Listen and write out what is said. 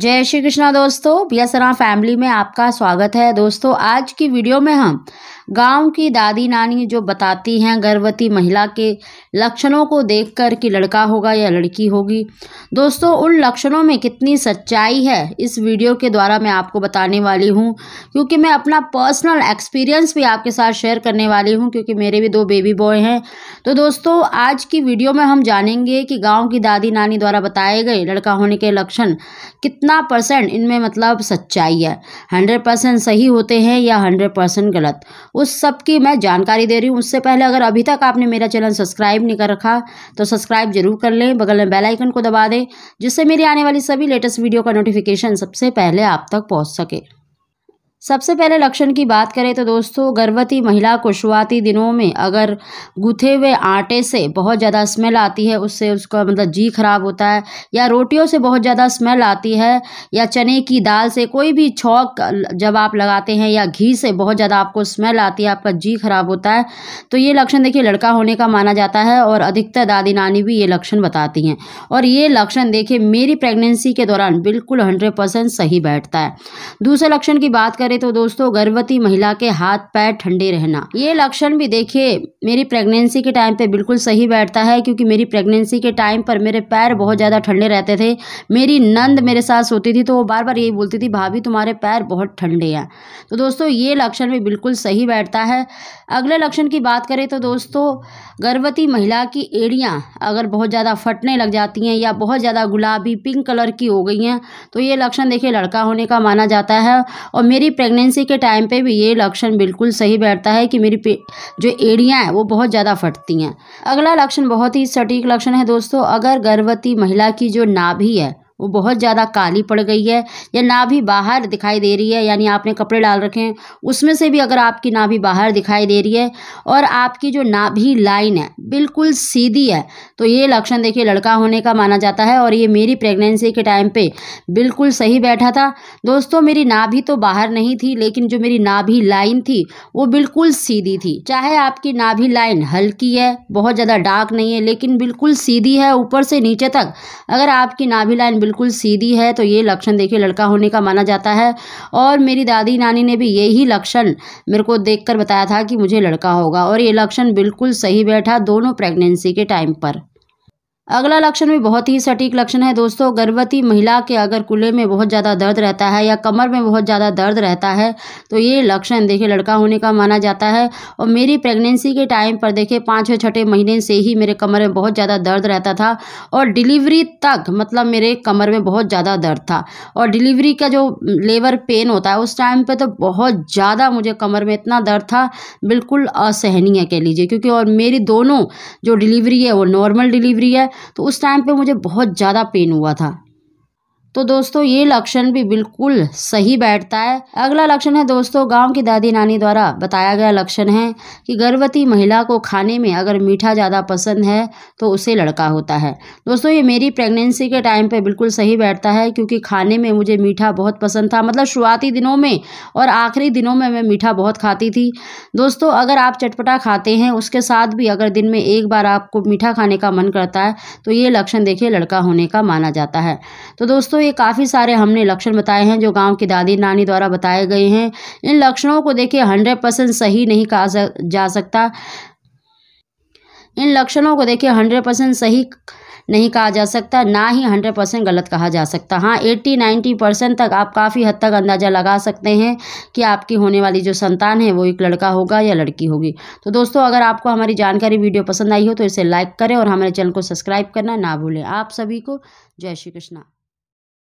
जय श्री कृष्णा दोस्तों बियासरा फैमिली में आपका स्वागत है दोस्तों आज की वीडियो में हम गांव की दादी नानी जो बताती हैं गर्भवती महिला के लक्षणों को देखकर कि लड़का होगा या लड़की होगी दोस्तों उन लक्षणों में कितनी सच्चाई है इस वीडियो के द्वारा मैं आपको बताने वाली हूं क्योंकि मैं अपना पर्सनल एक्सपीरियंस भी आपके साथ शेयर करने वाली हूँ क्योंकि मेरे भी दो बेबी बॉय हैं तो दोस्तों आज की वीडियो में हम जानेंगे कि गाँव की दादी नानी द्वारा बताए गए लड़का होने के लक्षण कित कितना परसेंट इनमें मतलब सच्चाई है हंड्रेड परसेंट सही होते हैं या हंड्रेड परसेंट गलत उस सब की मैं जानकारी दे रही हूँ उससे पहले अगर अभी तक आपने मेरा चैनल सब्सक्राइब नहीं कर रखा तो सब्सक्राइब जरूर कर लें बगल में बेल आइकन को दबा दें जिससे मेरी आने वाली सभी लेटेस्ट वीडियो का नोटिफिकेशन सबसे पहले आप तक पहुँच सके सबसे पहले लक्षण की बात करें तो दोस्तों गर्भवती महिला को शुरुआती दिनों में अगर गुथे हुए आटे से बहुत ज़्यादा स्मेल आती है उससे उसका मतलब जी खराब होता है या रोटियों से बहुत ज़्यादा स्मेल आती है या चने की दाल से कोई भी छौक जब आप लगाते हैं या घी से बहुत ज़्यादा आपको स्मेल आती है आपका जी खराब होता है तो ये लक्षण देखिए लड़का होने का माना जाता है और अधिकतर दादी नानी भी ये लक्षण बताती हैं और ये लक्षण देखिए मेरी प्रेगनेंसी के दौरान बिल्कुल हंड्रेड सही बैठता है दूसरे लक्षण की बात करें करें तो दोस्तों गर्भवती महिला के हाथ पैर ठंडे रहना ये लक्षण भी देखिए मेरी प्रेगनेंसी के टाइम पे बिल्कुल सही बैठता है क्योंकि मेरी प्रेगनेंसी के टाइम पर मेरे पैर बहुत ज़्यादा ठंडे रहते थे मेरी नंद मेरे साथ सोती थी तो वो बार बार यही बोलती थी भाभी तुम्हारे पैर बहुत ठंडे हैं तो दोस्तों ये लक्षण भी बिल्कुल सही बैठता है अगले लक्षण की बात करें तो दोस्तों गर्भवती महिला की एड़ियाँ अगर बहुत ज़्यादा फटने लग जाती हैं या बहुत ज़्यादा गुलाबी पिंक कलर की हो गई हैं तो ये लक्षण देखिए लड़का होने का माना जाता है और मेरी प्रेगनेंसी के टाइम पे भी ये लक्षण बिल्कुल सही बैठता है कि मेरी जो एड़ियाँ हैं वो बहुत ज़्यादा फटती हैं अगला लक्षण बहुत ही सटीक लक्षण है दोस्तों अगर गर्भवती महिला की जो नाभि है वो बहुत ज़्यादा काली पड़ गई है या नाभि बाहर दिखाई दे रही है यानी आपने कपड़े डाल रखे हैं उसमें से भी अगर आपकी नाभि बाहर दिखाई दे रही है और आपकी जो नाभि लाइन है बिल्कुल सीधी है तो ये लक्षण देखिए लड़का होने का माना जाता है और ये मेरी प्रेगनेंसी के टाइम पर बिल्कुल सही बैठा था दोस्तों मेरी नाभि तो बाहर नहीं थी लेकिन जो मेरी नाभि लाइन थी वो बिल्कुल सीधी थी चाहे आपकी नाभि लाइन हल्की है बहुत ज़्यादा डार्क नहीं है लेकिन बिल्कुल सीधी है ऊपर से नीचे तक अगर आपकी नाभि लाइन बिल्कुल बिल्कुल सीधी है तो ये लक्षण देखिए लड़का होने का माना जाता है और मेरी दादी नानी ने भी यही लक्षण मेरे को देख बताया था कि मुझे लड़का होगा और ये लक्षण बिल्कुल सही बैठा दोनों प्रेगनेंसी के टाइम पर अगला लक्षण भी बहुत ही सटीक लक्षण है दोस्तों गर्भवती महिला के अगर कूल्हे में बहुत ज़्यादा दर्द रहता है या कमर में बहुत ज़्यादा दर्द रहता है तो ये लक्षण देखिए लड़का होने का माना जाता है और मेरी प्रेगनेंसी के टाइम पर देखिए पाँचवें छठे महीने से ही मेरे कमर में बहुत ज़्यादा दर्द रहता था और डिलीवरी तक मतलब मेरे कमर में बहुत ज़्यादा दर्द था और डिलीवरी का जो लेबर पेन होता है उस टाइम पर तो बहुत ज़्यादा मुझे कमर में इतना दर्द था बिल्कुल असहनीय कह लीजिए क्योंकि और मेरी दोनों जो डिलीवरी है वो नॉर्मल डिलीवरी है तो उस टाइम पर मुझे बहुत ज़्यादा पेन हुआ था तो दोस्तों ये लक्षण भी बिल्कुल सही बैठता है अगला लक्षण है दोस्तों गांव की दादी नानी द्वारा बताया गया लक्षण है कि गर्भवती महिला को खाने में अगर मीठा ज़्यादा पसंद है तो उसे लड़का होता है दोस्तों ये मेरी प्रेगनेंसी के टाइम पे बिल्कुल सही बैठता है क्योंकि खाने में मुझे मीठा बहुत पसंद था मतलब शुरुआती दिनों में और आखिरी दिनों में मैं मीठा बहुत खाती थी दोस्तों अगर आप चटपटा खाते हैं उसके साथ भी अगर दिन में एक बार आपको मीठा खाने का मन करता है तो ये लक्षण देखिए लड़का होने का माना जाता है तो दोस्तों ये काफ़ी सारे हमने लक्षण बताए हैं जो गांव की दादी नानी द्वारा बताए गए हैं इन लक्षणों को देखिए हंड्रेड परसेंट सही नहीं कहा जा सकता इन लक्षणों को देखिए हंड्रेड परसेंट सही नहीं कहा जा सकता ना ही हंड्रेड परसेंट गलत कहा जा सकता हाँ एट्टी नाइन्टी परसेंट तक आप काफ़ी हद तक अंदाज़ा लगा सकते हैं कि आपकी होने वाली जो संतान है वो एक लड़का होगा या लड़की होगी तो दोस्तों अगर आपको हमारी जानकारी वीडियो पसंद आई हो तो इसे लाइक करें और हमारे चैनल को सब्सक्राइब करना ना भूलें आप सभी को जय श्री कृष्णा